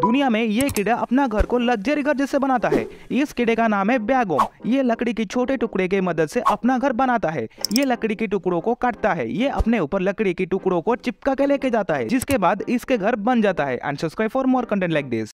दुनिया में ये कीड़ा अपना घर को लग्जरी घर जैसे बनाता है इस कीड़े का नाम है बैगोम ये लकड़ी के छोटे टुकड़े के मदद से अपना घर बनाता है ये लकड़ी के टुकड़ों को काटता है ये अपने ऊपर लकड़ी के टुकड़ों को चिपका के लेके जाता है जिसके बाद इसके घर बन जाता है and for more content like this